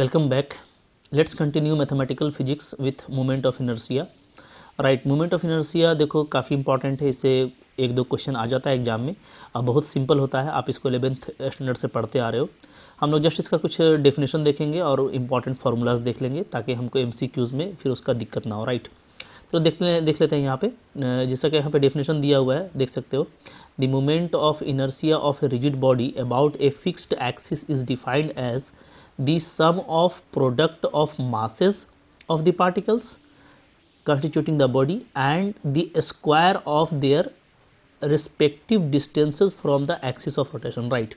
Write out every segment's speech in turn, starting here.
Welcome back let's continue mathematical physics with moment of inertia right moment of inertia देखो काफ़ी important है इससे एक दो क्वेश्चन आ जाता है एग्जाम में अब बहुत सिंपल होता है आप इसको एलेवेंथ स्टैंडर्ड से पढ़ते आ रहे हो हम लोग जस्ट इसका कुछ डेफिनेशन देखेंगे और इंपॉर्टेंट फार्मूलाज देख लेंगे ताकि हमको एम में फिर उसका दिक्कत ना हो राइट तो ले देख लेते हैं यहाँ पे जैसा कि यहाँ पे डेफिनेशन दिया हुआ है देख सकते हो the moment of inertia of a rigid body about a fixed axis is defined as the sum of product of masses of the particles constituting the body and the square of their respective distances from the axis of rotation right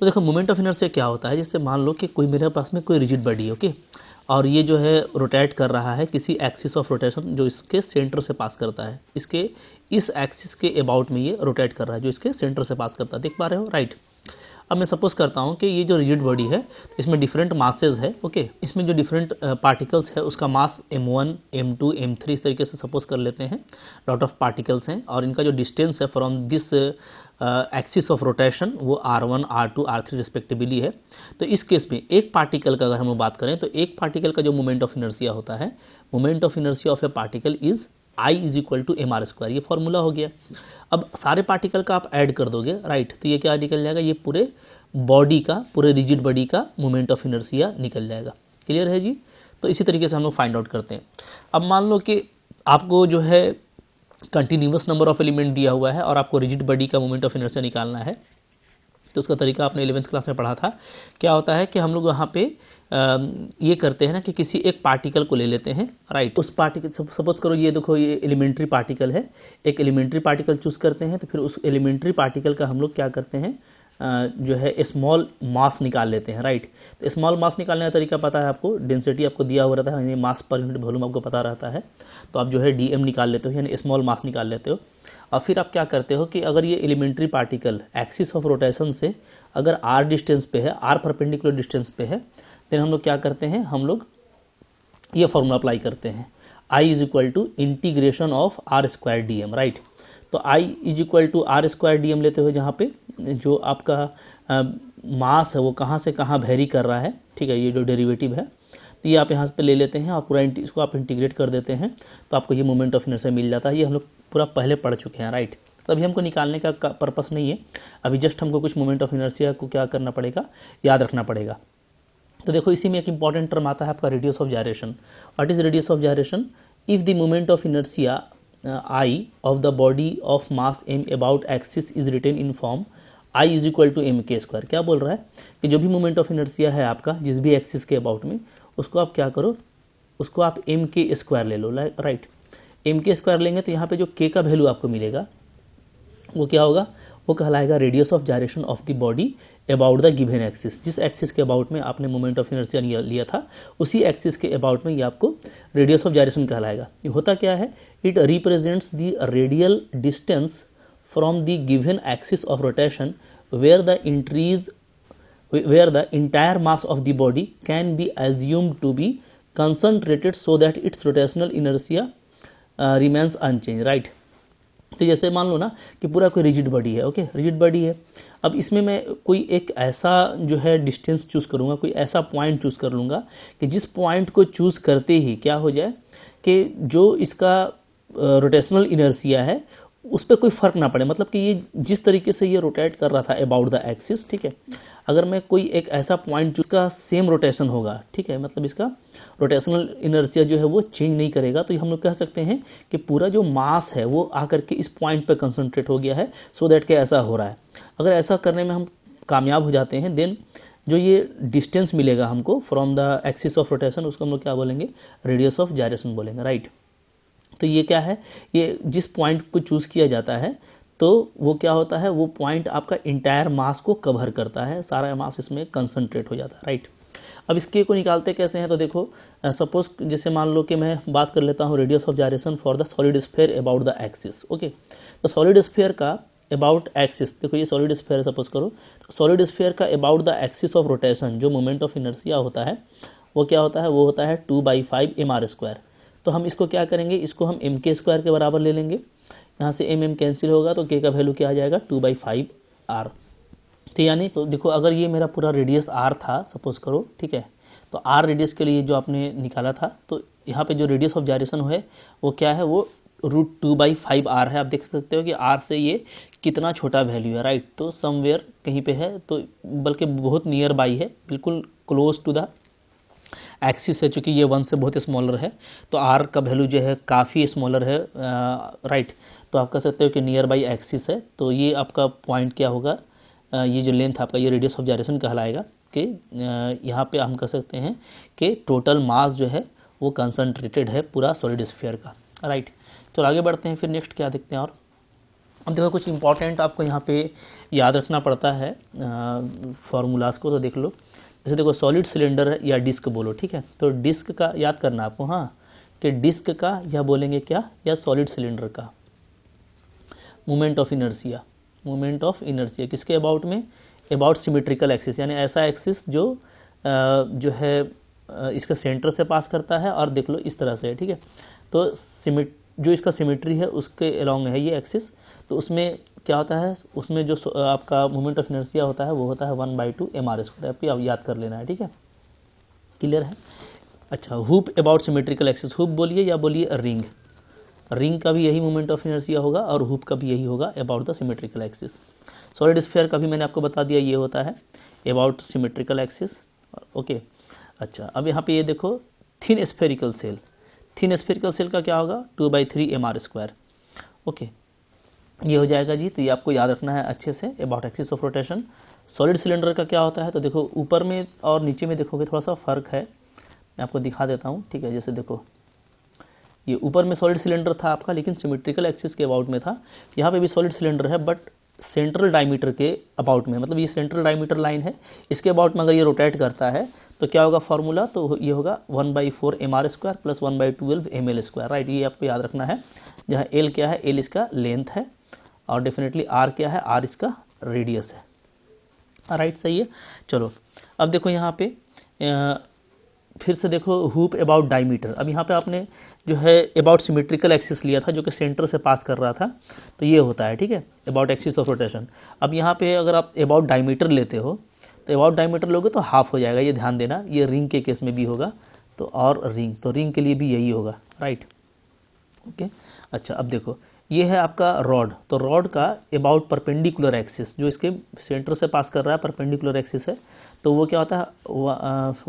तो देखो moment of inertia क्या होता है जैसे मान लो कि कोई मेरे पास में कोई रिजिड बॉडी ओके और ये जो है रोटेट कर रहा है किसी एक्सिस ऑफ रोटेशन जो इसके सेंटर से पास करता है इसके इस एक्सिस के अबाउट में ये रोटेट कर रहा है जो इसके सेंटर से पास करता है देख पा रहे हो राइट right. अब मैं सपोज करता हूँ कि ये जो रिजिड बॉडी है तो इसमें डिफरेंट मासेज है ओके इसमें जो डिफरेंट पार्टिकल्स है उसका mass M one M two M three इस तरीके से सपोज कर लेते हैं लॉट ऑफ पार्टिकल्स हैं और इनका जो डिस्टेंस है from this axis of rotation वो R one R two R three respectively है तो इस केस में एक पार्टिकल का अगर हम बात करें तो एक पार्टिकल का जो मोमेंट ऑफ इनर्सिया होता है moment of inertia of a particle is I is equal to M R square ये फॉर्मूला हो गया अब सारे पार्टिकल का आप ऐड कर दोगे राइट तो ये क्या निकल जाएगा ये पूरे बॉडी का पूरे रिजिड बॉडी का मोमेंट ऑफ इनर्सिया निकल जाएगा क्लियर है जी तो इसी तरीके से हम लोग फाइंड आउट करते हैं अब मान लो कि आपको जो है कंटिन्यूस नंबर ऑफ एलिमेंट दिया हुआ है और आपको रिजिड बॉडी का मोमेंट ऑफ इनर्सिया निकालना है तो उसका तरीका आपने इलेवंथ क्लास में पढ़ा था क्या होता है कि हम लोग यहाँ पे आ, ये करते हैं ना कि किसी एक पार्टिकल को ले लेते हैं राइट उस पार्टिकल सपोज करो ये देखो ये एलिमेंट्री पार्टिकल है एक एलिमेंट्री पार्टिकल चूज़ करते हैं तो फिर उस एलिमेंट्री पार्टिकल का हम लोग क्या करते हैं जो है स्मॉल मास निकाल लेते हैं राइट तो स्मॉल मास निकालने का तरीका पता है आपको डेंसिटी आपको दिया हुआ रहता है यानी मास पर यूनिट वॉल्यूम आपको पता रहता है तो आप जो है डी निकाल लेते हो यानी स्मॉल मास निकाल लेते हो और फिर आप क्या करते हो कि अगर ये elementary particle axis of rotation से अगर आर डिस्टेंस पे है आर परपेंडिकुलर डिस्टेंस पे है देन हम लोग क्या करते हैं हम लोग ये फॉर्मूला अप्लाई करते हैं I is equal to integration of R square D M right तो I is equal to R square D M लेते हो जहाँ पे जो आपका मास मास है वो कहाँ से कहाँ वेरी कर रहा है ठीक है ये जो डेरिवेटिव है तो ये आप यहाँ पे ले लेते हैं और पूरा इसको आप इंटीग्रेट कर देते हैं तो आपको ये मोमेंट ऑफ इनर्शिया मिल जाता है ये हम लोग पूरा पहले पढ़ चुके हैं राइट तो अभी हमको निकालने का, पर्पस नहीं है अभी जस्ट हमको कुछ मोमेंट ऑफ इनर्सिया को क्या करना पड़ेगा याद रखना पड़ेगा तो देखो इसी में एक इंपॉर्टेंट टर्म आता है आपका radius of gyration what is radius of gyration if the moment of inertia I of the body of mass M about axis is written in form I is equal to M K square क्या बोल रहा है कि जो भी moment of inertia है आपका जिस भी एक्सिस के अबाउट में उसको आप क्या करो उसको आप एम के स्क्वायर ले लो राइट एम के स्क्वायर लेंगे तो यहाँ पे जो के का वैल्यू आपको मिलेगा वो क्या होगा वो कहलाएगा radius of gyration of the body about the given axis जिस एक्सिस के अबाउट में आपने मोमेंट ऑफ इनर्सिया लिया था उसी एक्सिस के अबाउट में ये आपको रेडियस ऑफ जायरेशन कहलाएगा ये होता क्या है it represents the radial distance from the given axis of rotation where the entries where the entire mass of the body can be assume to be concentrated so that its rotational inertia remains unchanged right तो जैसे मान लो ना कि पूरा कोई rigid body है okay rigid body है अब इसमें मैं कोई एक ऐसा जो है डिस्टेंस चूज़ करूँगा कोई ऐसा पॉइंट चूज़ कर लूँगा कि जिस पॉइंट को चूज़ करते ही क्या हो जाए कि जो इसका रोटेशनल uh, इनर्सिया है उस पर कोई फ़र्क ना पड़े मतलब कि ये जिस तरीके से ये रोटेट कर रहा था अबाउट द एक्सिस ठीक है अगर मैं कोई एक ऐसा पॉइंट जिसका सेम रोटेशन होगा ठीक है मतलब इसका रोटेशनल इनर्जिया जो है वो चेंज नहीं करेगा तो हम लोग कह सकते हैं कि पूरा जो मास है वो आकर के इस पॉइंट पर कंसनट्रेट हो गया है सो so दैट के ऐसा हो रहा है अगर ऐसा करने में हम कामयाब हो जाते हैं देन जो ये डिस्टेंस मिलेगा हमको from the axis of rotation उसको हम लोग क्या बोलेंगे रेडियस ऑफ जायरेशन बोलेंगे राइट right? तो ये क्या है ये जिस पॉइंट को चूज़ किया जाता है तो वो क्या होता है वो पॉइंट आपका इंटायर मास को कवर करता है सारा मास इसमें कंसनट्रेट हो जाता है राइट अब इसके को निकालते कैसे हैं तो देखो सपोज जैसे मान लो कि मैं बात कर लेता हूँ radius of gyration for the solid sphere about the axis okay तो सॉलिड स्फेयर का अबाउट एक्सिस देखो ये सॉलिड स्फेयर सपोज करो तो सॉलिड स्फेयर का about the axis of rotation जो मोमेंट ऑफ इनर्सिया होता है वो क्या होता है वो होता है two by five M R square तो हम इसको क्या करेंगे इसको हम एम के स्क्वायर के बराबर ले लेंगे यहाँ से एम एम कैंसिल होगा तो के का वैल्यू क्या आ जाएगा टू बाई फाइव आर तो यानी तो देखो अगर ये मेरा पूरा रेडियस आर था सपोज करो ठीक है तो आर रेडियस के लिए जो आपने निकाला था तो यहाँ पे जो रेडियस ऑफ जायरेशन है वो क्या है वो root two by five R है आप देख सकते हो कि आर से ये कितना छोटा वैल्यू है राइट तो समवेयर कहीं पे है तो बल्कि बहुत नियर बाई है बिल्कुल क्लोज टू द एक्सिस है चूँकि ये वन से बहुत स्मॉलर है तो आर का वैल्यू जो है काफ़ी स्मॉलर है राइट तो आप कह सकते हो कि नियर बाई एक्सिस है तो ये आपका पॉइंट क्या होगा आ, ये जो लेंथ आपका ये रेडियस ऑफ जायरेशन कहलाएगा कि यहाँ पे हम कह सकते हैं कि टोटल मास जो है वो कंसनट्रेटेड है पूरा सॉलिड स्फेयर का राइट तो आगे बढ़ते हैं फिर नेक्स्ट क्या देखते हैं और अब देखो कुछ इंपॉर्टेंट आपको यहाँ पे याद रखना पड़ता है फार्मूलाज को तो देख लो जैसे देखो सॉलिड सिलेंडर है या डिस्क बोलो ठीक है तो डिस्क का याद करना आपको हाँ कि डिस्क का या बोलेंगे क्या या सॉलिड सिलेंडर का moment of inertia moment of inertia किसके अबाउट में अबाउट सिमेट्रिकल एक्सिस यानी ऐसा एक्सिस जो जो है इसका सेंटर से पास करता है और देख लो इस तरह से है ठीक है तो सिमिट जो इसका सिमेट्री है उसके अलॉन्ग है ये एक्सिस तो उसमें क्या होता है उसमें जो आपका मोमेंट ऑफ इनर्सिया होता है वो होता है one by two M R square आपकी अब याद कर लेना है ठीक है क्लियर है अच्छा hoop about symmetrical axes hoop बोलिए या बोलिए रिंग रिंग का भी यही मोमेंट ऑफ इनर्सिया होगा और हुप का भी यही होगा about the symmetrical axis solid sphere का भी मैंने आपको बता दिया ये होता है अबाउट सिमेट्रिकल एक्सिस ओके अच्छा अब यहाँ पे ये देखो thin spherical shell thin spherical shell का क्या होगा two by three M R square okay ये हो जाएगा जी तो ये आपको याद रखना है अच्छे से about axis of rotation solid cylinder का क्या होता है तो देखो ऊपर में और नीचे में देखोगे थोड़ा सा फ़र्क है मैं आपको दिखा देता हूँ ठीक है जैसे देखो ये ऊपर में सॉलिड सिलेंडर था आपका लेकिन सिमेट्रिकल एक्सिस के अबाउट में था यहाँ पे भी सॉलिड सिलेंडर है बट सेंट्रल डायमीटर के अबाउट में मतलब ये सेंट्रल डायमीटर लाइन है इसके अबाउट में अगर ये रोटेट करता है तो क्या होगा फार्मूला तो ये होगा one by four M R square plus one by twelve M L square right ये आपको याद रखना है जहाँ एल क्या है एल इसका लेंथ है और डेफिनेटली आर क्या है आर इसका रेडियस है राइट सही है चलो अब देखो यहाँ पे फिर से देखो हुप अबाउट डायमीटर अब यहाँ पे आपने जो है अबाउट सिमेट्रिकल एक्सिस लिया था जो कि सेंटर से पास कर रहा था तो ये होता है ठीक है अबाउट एक्सिस ऑफ रोटेशन अब यहाँ पे अगर आप अबाउट डायमीटर लेते हो तो अबाउट डायमीटर लोगे तो हाफ हो जाएगा ये ध्यान देना ये रिंग के केस में भी होगा तो और रिंग तो रिंग के लिए भी यही होगा राइट ओके अच्छा अब देखो ये है आपका रॉड तो रॉड का अबाउट परपेंडिकुलर एक्सिस जो इसके सेंटर से पास कर रहा है परपेंडिकुलर एक्सिस है तो वो क्या होता है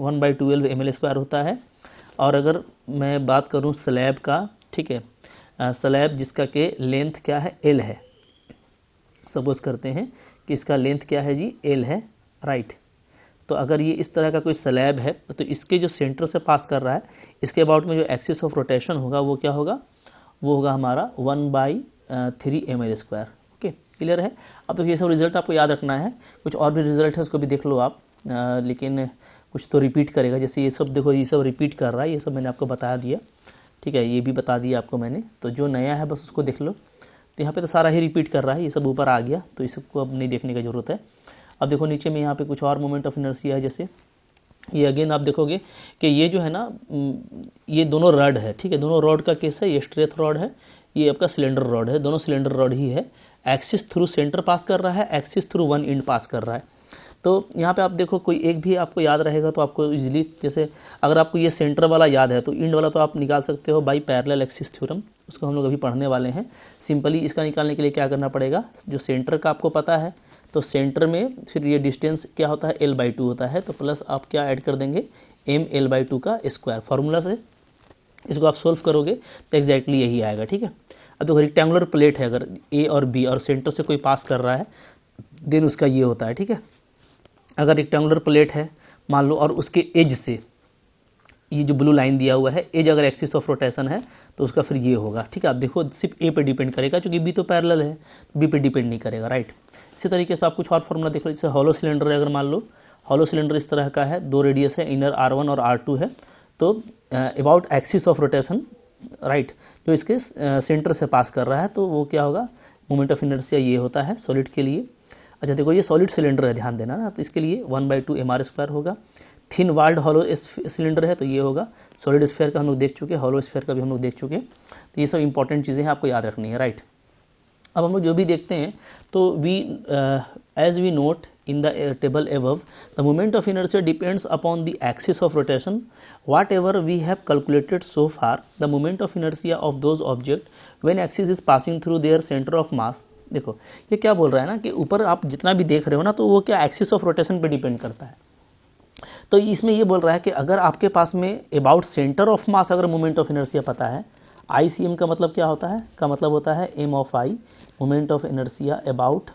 one by twelve M L square होता है और अगर मैं बात करूँ स्लैब का ठीक है स्लैब जिसका के लेंथ क्या है एल है सपोज करते हैं कि इसका लेंथ क्या है जी एल है राइट तो अगर ये इस तरह का कोई स्लैब है तो इसके जो सेंटर से पास कर रहा है इसके अबाउट में जो एक्सिस ऑफ रोटेशन होगा वो क्या होगा वो होगा हमारा one by three M L square okay clear है अब तो ये सब रिजल्ट आपको याद रखना है कुछ और भी रिजल्ट है उसको भी देख लो आप आ, लेकिन कुछ तो रिपीट करेगा जैसे ये सब देखो ये सब रिपीट कर रहा है ये सब मैंने आपको बता दिया ठीक है ये भी बता दिया आपको मैंने तो जो नया है बस उसको देख लो तो यहाँ पे तो सारा ही रिपीट कर रहा है ये सब ऊपर आ गया तो इस सबको अब नहीं देखने की ज़रूरत है अब देखो नीचे में यहाँ पे कुछ और मोमेंट ऑफ इनर्सिया है जैसे ये अगेन आप देखोगे कि ये जो है ना ये दोनों रॉड है ठीक है दोनों रॉड का केस है ये स्ट्रेथ रॉड है ये आपका सिलेंडर रॉड है दोनों सिलेंडर रॉड ही है एक्सिस थ्रू सेंटर पास कर रहा है एक्सिस थ्रू वन इंड पास कर रहा है तो यहाँ पे आप देखो कोई एक भी आपको याद रहेगा तो आपको इजीली जैसे अगर आपको ये सेंटर वाला याद है तो इंड वाला तो आप निकाल सकते हो बाई पैरेलल एक्सिस थ्योरम उसको हम लोग अभी पढ़ने वाले हैं सिंपली इसका निकालने के लिए क्या करना पड़ेगा जो सेंटर का आपको पता है तो सेंटर में फिर ये डिस्टेंस क्या होता है एल बाई टू होता है तो प्लस आप क्या ऐड कर देंगे एम एल बाई टू का स्क्वायर फार्मूला से इसको आप सोल्व करोगे तो एग्जैक्टली यही आएगा ठीक है अब देखो रिक्टेंगुलर प्लेट है अगर ए और बी और सेंटर से कोई पास कर रहा है देन उसका ये होता है ठीक है अगर रिक्टेंगुलर प्लेट है मान लो और उसके एज से ये जो ब्लू लाइन दिया हुआ है एज अगर एक्सिस ऑफ रोटेशन है तो उसका फिर ये होगा ठीक है आप देखो सिर्फ ए पे डिपेंड करेगा क्योंकि बी तो पैरेलल है बी पे डिपेंड नहीं करेगा राइट इसी तरीके से आप कुछ और फॉर्मूला देख लो जैसे हॉलो सिलेंडर है अगर मान लो हॉलो सिलेंडर इस तरह का है दो रेडियस है इनर आर वन और आर टू है तो about axis of rotation right जो इसके सेंटर से पास कर रहा है तो वो क्या होगा मोमेंट ऑफ इनर्सिया ये होता है सॉलिड के लिए अच्छा देखो ये सॉलिड सिलेंडर है ध्यान देना ना तो इसके लिए one by two M R square होगा थिन वाल्ड हॉलो सिलेंडर है तो ये होगा सॉलिड स्फेयर का हम लोग देख चुके हैं हॉलो स्फेयर का भी हम लोग देख चुके हैं तो ये सब इंपॉर्टेंट चीज़ें हैं आपको याद रखनी है राइट अब हम लोग जो भी देखते हैं तो we as we note in the table above the moment of inertia depends upon the axis of rotation whatever we have calculated so far the moment of inertia of those object when axis is passing through their centre of mass देखो ये क्या बोल रहा है ना कि ऊपर आप जितना भी देख रहे हो ना तो वो क्या एक्सिस ऑफ रोटेशन पे डिपेंड करता है तो इसमें ये बोल रहा है कि अगर आपके पास में अबाउट सेंटर ऑफ मास अगर मोमेंट ऑफ इनर्सिया पता है आई सी एम का मतलब क्या होता है का मतलब होता है M of I moment of inertia about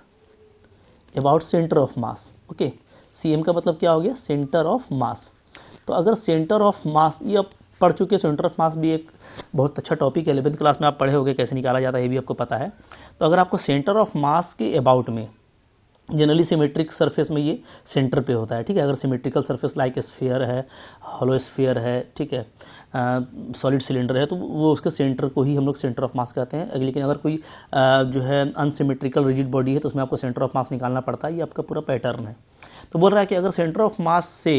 about centre of mass okay C M का मतलब क्या हो गया सेंटर ऑफ मास तो अगर सेंटर ऑफ मास ये आप पढ़ चुके हैं सेंटर ऑफ मास भी एक बहुत अच्छा टॉपिक है एलेवेंथ क्लास में आप पढ़े होंगे कैसे निकाला जाता है ये भी आपको पता है तो अगर आपको सेंटर ऑफ मास के अबाउट में जनरली सिमेट्रिक सरफेस में ये सेंटर पे होता है ठीक है अगर सिमेट्रिकल सरफेस लाइक स्फेयर है हॉलो स्फेयर है ठीक है सॉलिड सिलेंडर है तो वो उसके सेंटर को ही हम लोग सेंटर ऑफ मास कहते हैं लेकिन अगर कोई आ, जो है अनसिमेट्रिकल रिजिड बॉडी है तो उसमें आपको सेंटर ऑफ मास निकालना पड़ता है ये आपका पूरा पैटर्न है तो बोल रहा है कि अगर सेंटर ऑफ मास से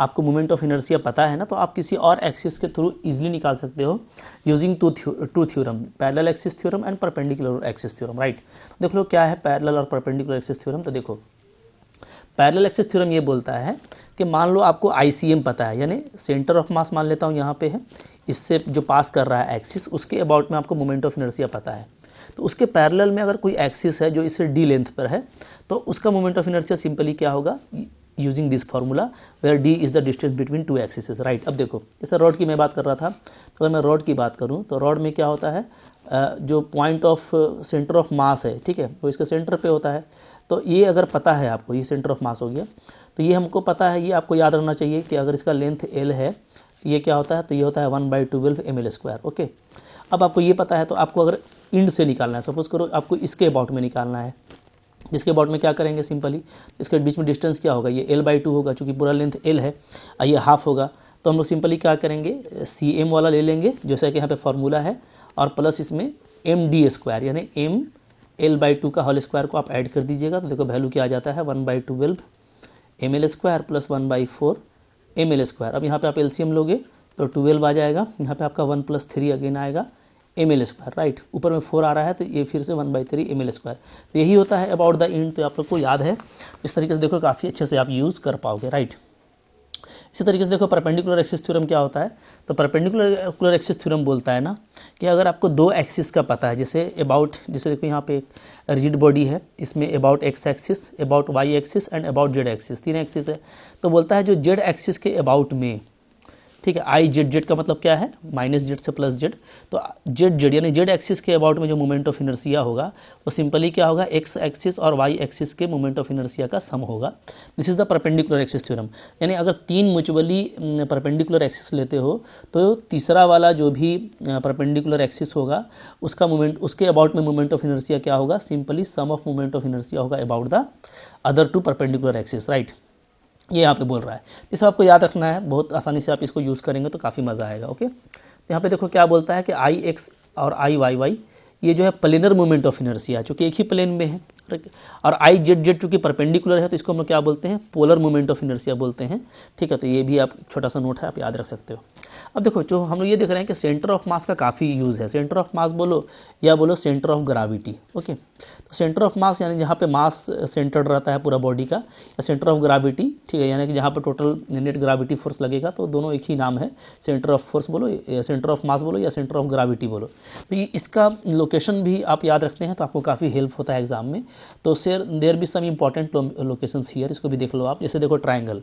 आपको मोमेंट ऑफ इनर्सिया पता है ना तो आप किसी और एक्सिस के थ्रू इजीली निकाल सकते हो using two two theorem parallel axis theorem and perpendicular axis theorem right देख लो क्या है पैरेलल और परपेंडिकुलर एक्सिस थ्योरम तो देखो पैरेलल एक्सिस थ्योरम ये बोलता है कि मान लो आपको आईसीएम पता है यानी सेंटर ऑफ मास मान लेता हूँ यहाँ पे है इससे जो पास कर रहा है एक्सिस उसके अबाउट में आपको मोमेंट ऑफ इनर्सिया पता है तो उसके पैरेलल में अगर कोई एक्सिस है जो इससे डी लेंथ पर है तो उसका मोमेंट ऑफ इनर्शिया सिंपली क्या होगा using this formula where D is the distance between two axis right अब देखो जैसे रॉड की मैं बात कर रहा था तो अगर मैं रॉड की बात करूँ तो रॉड में क्या होता है जो point of centre of mass है ठीक है वो इसके सेंटर पे होता है तो ये अगर पता है आपको ये सेंटर ऑफ मास हो गया तो ये हमको पता है ये आपको याद रखना चाहिए कि अगर इसका लेंथ एल है ये क्या होता है तो ये होता है one by twelve M L square okay अब आपको ये पता है तो आपको अगर इंड से निकालना है सपोज करो आपको इसके अबाउट में निकालना है इसके अबाउट में क्या करेंगे सिंपली इसके बीच में डिस्टेंस क्या होगा ये एल बाई टू होगा चूँकि पूरा लेंथ एल है ये हाफ होगा तो हम लोग सिंपली क्या करेंगे सी एम वाला ले लेंगे जैसा कि यहाँ पे फॉर्मूला है और प्लस इसमें एम डी स्क्वायर यानी एम एल बाई टू का होल स्क्वायर को आप ऐड कर दीजिएगा तो देखो वैल्यू क्या आ जाता है one by twelve M L square plus one by four M L square अब यहाँ पे आप एल सी एम लोगे तो ट्वेल्व आ जाएगा यहाँ पे आपका वन प्लस थ्री अगेन आएगा एम एल स्क्वायर राइट ऊपर में फोर आ रहा है तो ये फिर से one by three M L square तो यही होता है अबाउट द इंड तो आप लोग को याद है इस तरीके से देखो काफ़ी अच्छे से आप यूज़ कर पाओगे राइट इसी तरीके से देखो परपेंडिकुलर एक्सिस थ्योरम क्या होता है तो परपेंडिकुलर एक्सिस थ्योरम बोलता है ना कि अगर आपको दो एक्सिस का पता है जैसे अबाउट जैसे देखो यहाँ पे एक रिजिड बॉडी है इसमें about X axis about Y axis and about Z axis तीन एक्सिस है तो बोलता है जो जेड एक्सिस के अबाउट में ठीक है आई जेड जेड का मतलब क्या है माइनस जेड से प्लस जेड तो जेड जेड यानी जेड एक्सिस के अबाउट में जो मोमेंट ऑफ इनर्सिया होगा वो सिंपली क्या होगा एक्स एक्सिस और वाई एक्सिस के मोमेंट ऑफ इनर्सिया का सम होगा this is the perpendicular axis theorem यानी अगर तीन म्यूचुअली परपेंडिकुलर एक्सिस लेते हो तो तीसरा वाला जो भी परपेंडिकुलर एक्सिस होगा उसका मोमेंट उसके अबाउट में मोमेंट ऑफ इनर्सिया क्या होगा simply sum of moment of inertia होगा about the other two perpendicular axis right ये यहाँ पे बोल रहा है ये सब आपको याद रखना है बहुत आसानी से आप इसको यूज़ करेंगे तो काफ़ी मज़ा आएगा ओके तो यहाँ पे देखो क्या बोलता है कि आई एक्स और आई वाई वाई ये जो है प्लेनर मोमेंट ऑफ इनर्सिया चूँकि एक ही प्लेन में है और आई जेड जेड चूँकि परपेंडिकुलर है तो इसको हम क्या बोलते हैं पोलर मूवमेंट ऑफ इनर्सिया बोलते हैं ठीक है तो ये भी आप छोटा सा नोट है आप याद रख सकते हो अब देखो जो हम लोग ये देख रहे हैं कि सेंटर ऑफ मास का काफ़ी यूज़ है सेंटर ऑफ मास बोलो या बोलो सेंटर ऑफ ग्राविटी ओके तो सेंटर ऑफ मास यानी जहाँ पे मास सेंटर्ड रहता है पूरा बॉडी का या सेंटर ऑफ ग्राविटी ठीक है यानी कि जहाँ पर टोटल नेट ग्राविटी फोर्स लगेगा तो दोनों एक ही नाम है सेंटर ऑफ फोर्स बोलो सेंटर ऑफ मास बोलो या सेंटर ऑफ ग्राविटी बोलो तो इसका लोकेशन भी आप याद रखते हैं तो आपको काफ़ी हेल्प होता है एग्जाम में तो sir there be some important location here इसको भी देख लो आप जैसे देखो ट्राइंगल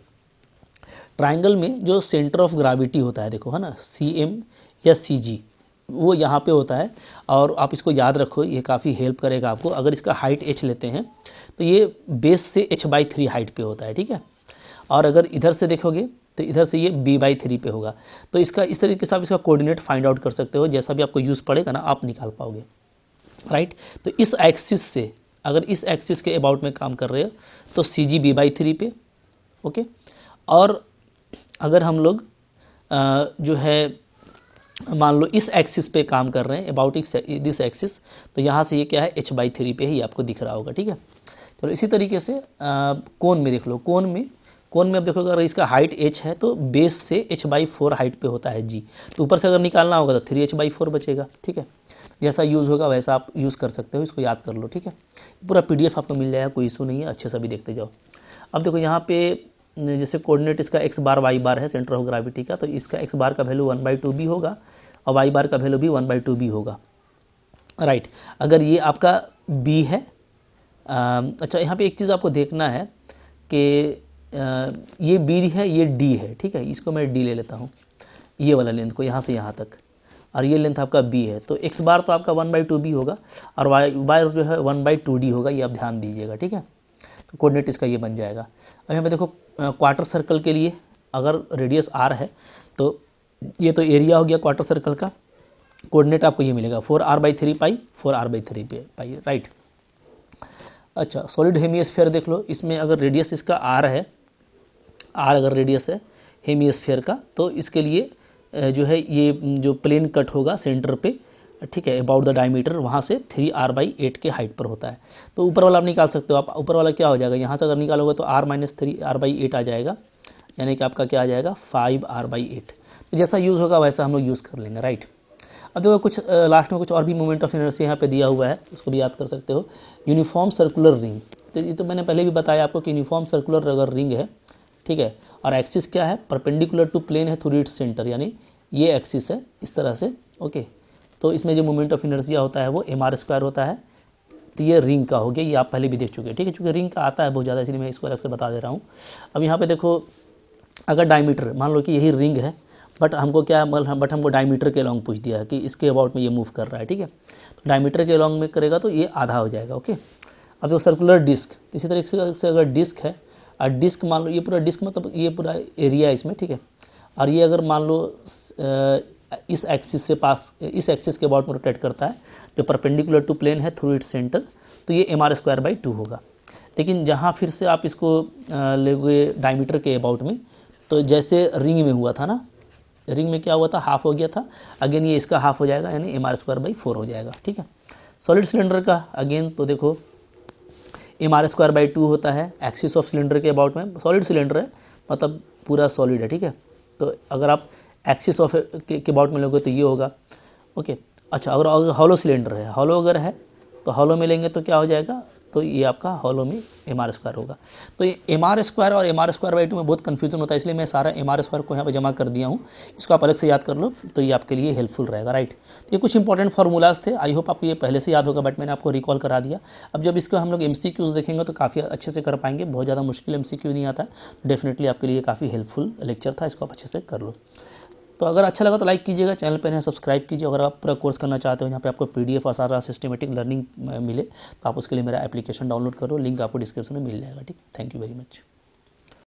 ट्राइंगल में जो सेंटर ऑफ ग्राविटी होता है देखो है ना सी एम या सी जी वो यहाँ पे होता है और आप इसको याद रखो ये काफ़ी हेल्प करेगा आपको अगर इसका हाइट एच लेते हैं तो ये बेस से एच बाई थ्री हाइट पे होता है ठीक है और अगर इधर से देखोगे तो इधर से ये बी बाई थ्री पे होगा तो इसका इस तरीके से आप इसका कोऑर्डिनेट फाइंड आउट कर सकते हो जैसा भी आपको यूज़ पड़ेगा ना आप निकाल पाओगे राइट तो इस एक्सिस से अगर इस एक्सिस के अबाउट में काम कर रहे हो तो C G B by three पे ओके और अगर हम लोग जो है मान लो इस एक्सिस पे काम कर रहे हैं अबाउट दिस एक्सिस तो यहाँ से ये क्या है एच बाई थ्री पे ही आपको दिख रहा होगा ठीक है चलो तो इसी तरीके से कौन कोन में देख लो कोन में कोन में आप देखोगे अगर इसका हाइट एच है तो बेस से एच बाई फोर हाइट पे होता है जी तो ऊपर से अगर निकालना होगा तो थ्री एच बाई फोर बचेगा ठीक है जैसा यूज़ होगा वैसा आप यूज़ कर सकते हो इसको याद कर लो ठीक है पूरा पी आपको मिल जाएगा कोई इशू नहीं है अच्छे से भी देखते जाओ अब देखो यहाँ पे जैसे कोऑर्डिनेट इसका एक्स बार वाई बार है सेंटर ऑफ ग्राविटी का तो इसका एक्स बार का वैल्यू वन बाई टू भी होगा और वाई बार का वैल्यू भी वन बाई टू भी होगा राइट अगर ये आपका बी है आ, अच्छा यहाँ पे एक चीज़ आपको देखना है कि ये बी है ये डी है ठीक है इसको मैं डी ले लेता हूँ ये वाला लेंथ को यहाँ से यहाँ तक और ये लेंथ आपका बी है तो एक्स बार तो आपका वन बाई टू बी होगा और वाई वाई जो है वन बाई टू डी होगा ये आप ध्यान दीजिएगा ठीक है तो कोऑर्डिनेट इसका ये बन जाएगा अब यहाँ पे देखो क्वार्टर सर्कल के लिए अगर रेडियस आर है तो ये तो एरिया हो गया क्वार्टर सर्कल का कोऑर्डिनेट आपको ये मिलेगा four R by three pi four R by three pi right अच्छा सॉलिड हेमियस्फेयर देख लो इसमें अगर रेडियस इसका आर है आर अगर रेडियस है हेमियस्फेयर का तो इसके लिए जो है ये जो प्लेन कट होगा सेंटर पे ठीक है अबाउट द डायमीटर वहाँ से थ्री आर बाई एट के हाइट पर होता है तो ऊपर वाला आप निकाल सकते हो आप ऊपर वाला क्या हो जाएगा यहाँ से अगर निकालोगे तो R minus three R by eight आ जाएगा यानी कि आपका क्या आ जाएगा फाइव आर बाई एट तो जैसा यूज़ होगा वैसा हम लोग यूज़ कर लेंगे राइट अब देखो कुछ लास्ट में कुछ और भी मोमेंट ऑफ एनर्जी यहाँ पर दिया हुआ है उसको भी याद कर सकते हो यूनिफॉर्म सर्कुलर रिंग तो ये तो मैंने पहले भी बताया आपको कि यूनिफॉर्म सर्कुलर अगर रिंग है ठीक है और एक्सिस क्या है परपेंडिकुलर टू प्लेन है थ्रू इट्स सेंटर यानी ये एक्सिस है इस तरह से ओके तो इसमें जो मोमेंट ऑफ इनर्जिया होता है वो एम आर स्क्वायर होता है तो ये रिंग का हो गया ये आप पहले भी देख चुके हैं ठीक है चूँकि रिंग का आता है बहुत ज़्यादा इसलिए मैं इसको अलग से बता दे रहा हूँ अब यहाँ पे देखो अगर डायमीटर मान लो कि यही रिंग है बट हमको क्या मतलब हम, बट हमको डायमीटर के लॉन्ग पूछ दिया है कि इसके अबाउट में ये मूव कर रहा है ठीक है तो डायमीटर के लॉन्ग में करेगा तो ये आधा हो जाएगा ओके अब देखो सर्कुलर डिस्क इसी तरीके से अगर डिस्क है और डिस्क मान लो ये पूरा डिस्क मतलब ये पूरा एरिया है इसमें ठीक है और ये अगर मान लो इस एक्सिस से पास इस एक्सिस के अबाउट में रोटेट करता है जो परपेंडिकुलर टू प्लेन है थ्रू इट्स सेंटर तो ये M R square by two होगा लेकिन जहाँ फिर से आप इसको लेगे डायमीटर के अबाउट में तो जैसे रिंग में हुआ था ना रिंग में क्या हुआ था हाफ हो गया था अगेन ये इसका हाफ हो जाएगा यानी M R square by four हो जाएगा ठीक है सॉलिड सिलेंडर का अगेन तो देखो M R square by two होता है एक्सिस ऑफ सिलेंडर के अबाउट में सॉलिड सिलेंडर है मतलब पूरा सॉलिड है ठीक है तो अगर आप एक्सिस ऑफ के अबाउट में लोगे तो ये होगा ओके अच्छा अगर हॉलो सिलेंडर है हॉलो अगर है तो हॉलो में लेंगे तो क्या हो जाएगा तो ये आपका हॉलो में एम आर स्क्वायर होगा तो ये एम आर स्क्वायर और M R square by two में बहुत कन्फ्यूजन होता है इसलिए मैं सारा एम आर स्क्वायर को यहाँ पर जमा कर दिया हूँ इसको आप अलग से याद कर लो तो ये आपके लिए हेल्पफुल रहेगा राइट तो ये कुछ इंपॉर्टेंट फॉर्मूलाज थे आई होप आपको ये पहले से याद होगा बट मैंने आपको रिकॉल करा दिया अब जब इसको हम लोग एम देखेंगे तो काफ़ी अच्छे से कर पाएंगे बहुत ज़्यादा मुश्किल एम नहीं आता डेफिनेटली आपके लिए काफ़ी हेल्पफुल लेक्चर था इसको आप अच्छे से कर लो तो अगर अच्छा लगा तो लाइक कीजिएगा चैनल पर सब्सक्राइब कीजिए अगर आप पूरा कोर्स करना चाहते हो यहाँ पे आपको पीडीएफ और सारा सिस्टमेटिक लर्निंग मिले तो आप उसके लिए मेरा एप्लीकेशन डाउनलोड करो लिंक आपको डिस्क्रिप्शन में मिल जाएगा ठीक थैंक यू वेरी मच